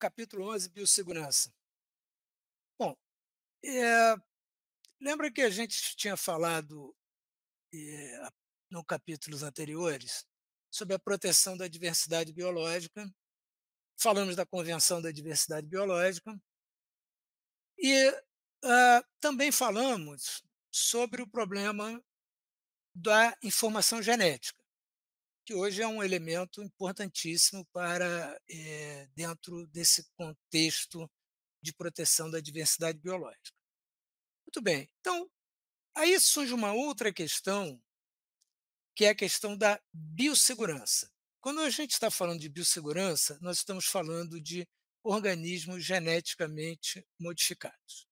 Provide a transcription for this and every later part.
capítulo 11, biossegurança. Bom, é, lembra que a gente tinha falado é, no capítulos anteriores sobre a proteção da diversidade biológica, falamos da Convenção da Diversidade Biológica, e uh, também falamos sobre o problema da informação genética que hoje é um elemento importantíssimo para é, dentro desse contexto de proteção da diversidade biológica. Muito bem. Então, aí surge uma outra questão, que é a questão da biossegurança. Quando a gente está falando de biossegurança, nós estamos falando de organismos geneticamente modificados.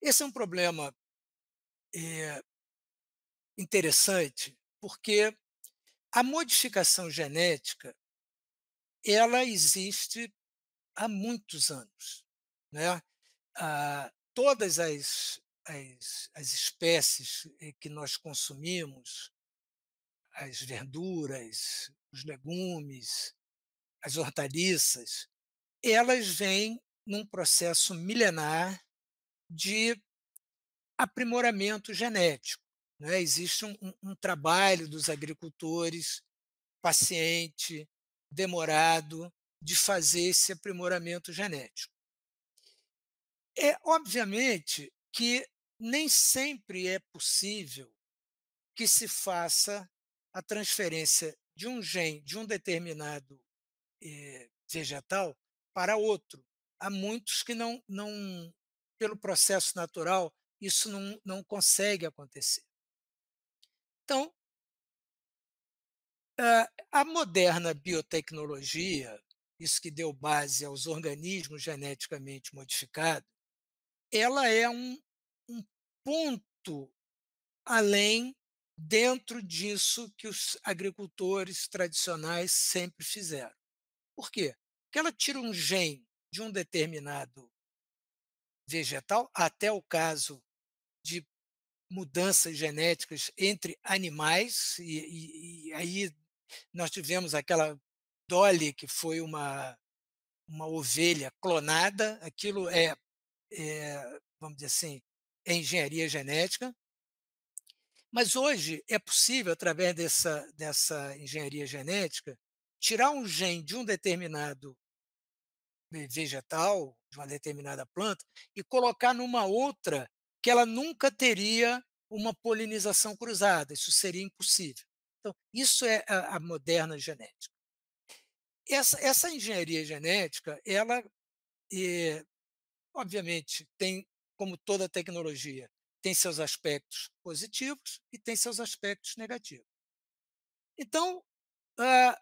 Esse é um problema é, interessante, porque a modificação genética ela existe há muitos anos. Né? Ah, todas as, as, as espécies eh, que nós consumimos, as verduras, os legumes, as hortaliças, elas vêm num processo milenar de aprimoramento genético. Né? Existe um, um trabalho dos agricultores paciente, demorado, de fazer esse aprimoramento genético. É obviamente que nem sempre é possível que se faça a transferência de um gene, de um determinado eh, vegetal, para outro. Há muitos que não, não pelo processo natural, isso não, não consegue acontecer. Então, eh, a moderna biotecnologia, isso que deu base aos organismos geneticamente modificados, ela é um, um ponto além dentro disso que os agricultores tradicionais sempre fizeram. Por quê? Porque ela tira um gene de um determinado vegetal, até o caso mudanças genéticas entre animais, e, e, e aí nós tivemos aquela Dolly, que foi uma, uma ovelha clonada, aquilo é, é, vamos dizer assim, é engenharia genética. Mas hoje é possível, através dessa, dessa engenharia genética, tirar um gene de um determinado vegetal, de uma determinada planta, e colocar numa outra que ela nunca teria uma polinização cruzada, isso seria impossível. Então, isso é a, a moderna genética. Essa, essa, engenharia genética, ela, é, obviamente, tem, como toda tecnologia, tem seus aspectos positivos e tem seus aspectos negativos. Então, ah,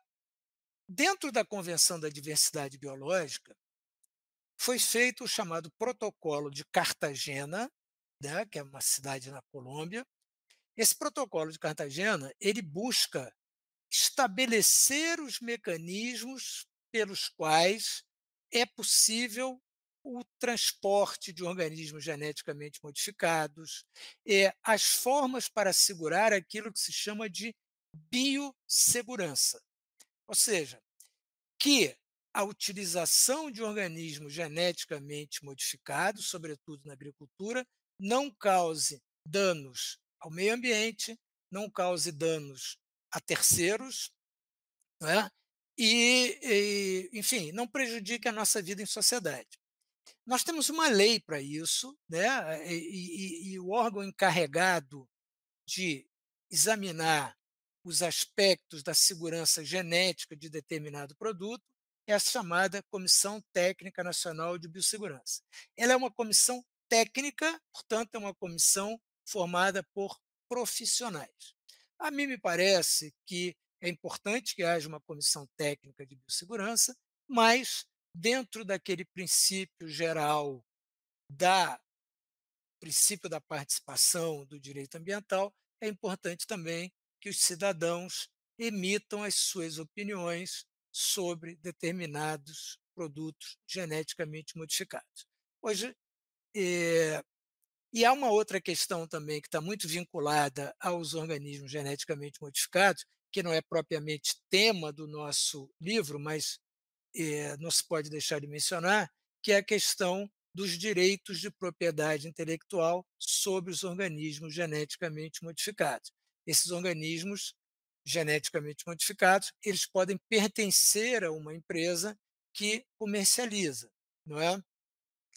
dentro da Convenção da Diversidade Biológica, foi feito o chamado Protocolo de Cartagena, né, que é uma cidade na Colômbia. Esse protocolo de Cartagena ele busca estabelecer os mecanismos pelos quais é possível o transporte de organismos geneticamente modificados, é, as formas para assegurar aquilo que se chama de biossegurança. Ou seja, que a utilização de organismos geneticamente modificados, sobretudo na agricultura, não cause danos ao meio ambiente, não cause danos a terceiros, né? e, e, enfim, não prejudique a nossa vida em sociedade. Nós temos uma lei para isso, né? E, e, e o órgão encarregado de examinar os aspectos da segurança genética de determinado produto é a chamada Comissão Técnica Nacional de Biossegurança. Ela é uma comissão técnica, portanto, é uma comissão formada por profissionais. A mim me parece que é importante que haja uma comissão técnica de biossegurança, mas dentro daquele princípio geral da princípio da participação do direito ambiental, é importante também que os cidadãos emitam as suas opiniões sobre determinados produtos geneticamente modificados. Hoje e, eh, e há uma outra questão também que está muito vinculada aos organismos geneticamente modificados, que não é propriamente tema do nosso livro, mas eh, não se pode deixar de mencionar, que é a questão dos direitos de propriedade intelectual sobre os organismos geneticamente modificados. Esses organismos geneticamente modificados, eles podem pertencer a uma empresa que comercializa, não é?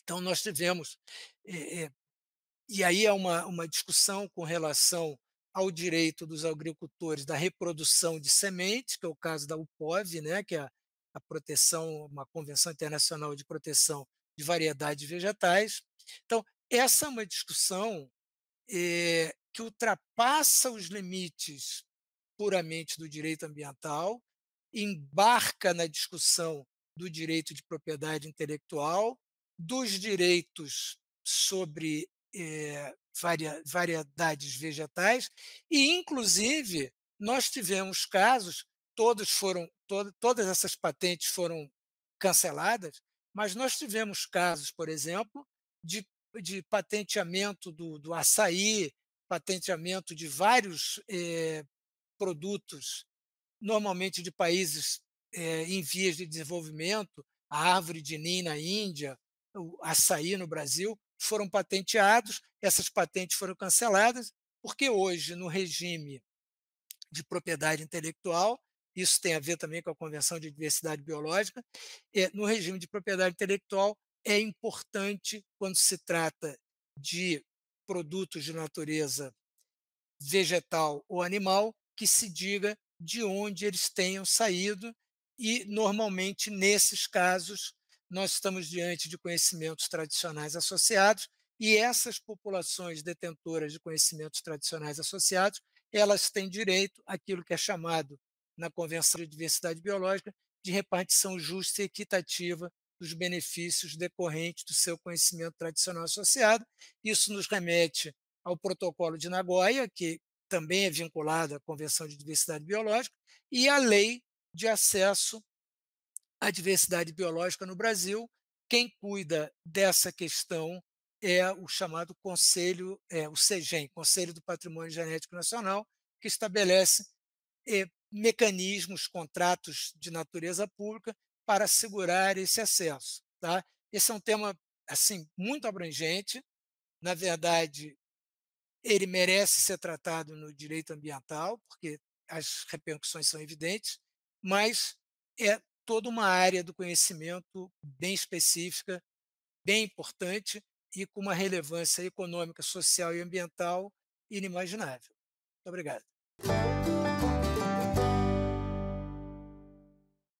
Então, nós tivemos. É, eh, é, eh, e aí é uma, uma discussão com relação ao direito dos agricultores da reprodução de sementes, que é o caso da UPOV, né, que é a, a proteção, uma convenção internacional de proteção de variedades vegetais. Então, essa é uma discussão é, que ultrapassa os limites puramente do direito ambiental, embarca na discussão do direito de propriedade intelectual dos direitos sobre eh, variedades vegetais e, inclusive, nós tivemos casos, todos foram, todas essas patentes foram canceladas, mas nós tivemos casos, por exemplo, de, de patenteamento do, do açaí, patenteamento de vários eh, produtos, normalmente de países eh, em vias de desenvolvimento, a árvore de Nin na Índia, o açaí no Brasil, foram patenteados, essas patentes foram canceladas, porque hoje, no regime de propriedade intelectual, isso tem a ver também com a Convenção de Diversidade Biológica, é, no regime de propriedade intelectual é importante, quando se trata de produtos de natureza vegetal ou animal, que se diga de onde eles tenham saído, e normalmente, nesses casos, nós estamos diante de conhecimentos tradicionais associados e essas populações detentoras de conhecimentos tradicionais associados, elas têm direito àquilo que é chamado na Convenção de Diversidade Biológica de repartição justa e equitativa dos benefícios decorrentes do seu conhecimento tradicional associado. Isso nos remete ao protocolo de Nagoya, que também é vinculado à Convenção de Diversidade Biológica, e à Lei de Acesso a diversidade biológica no Brasil. Quem cuida dessa questão é o chamado Conselho, é, o CEGEM, Conselho do Patrimônio Genético Nacional, que estabelece é, mecanismos, contratos de natureza pública para assegurar esse acesso. Tá? Esse é um tema assim muito abrangente. Na verdade, ele merece ser tratado no direito ambiental, porque as repercussões são evidentes, mas é toda uma área do conhecimento bem específica, bem importante e com uma relevância econômica, social e ambiental inimaginável. Muito obrigado.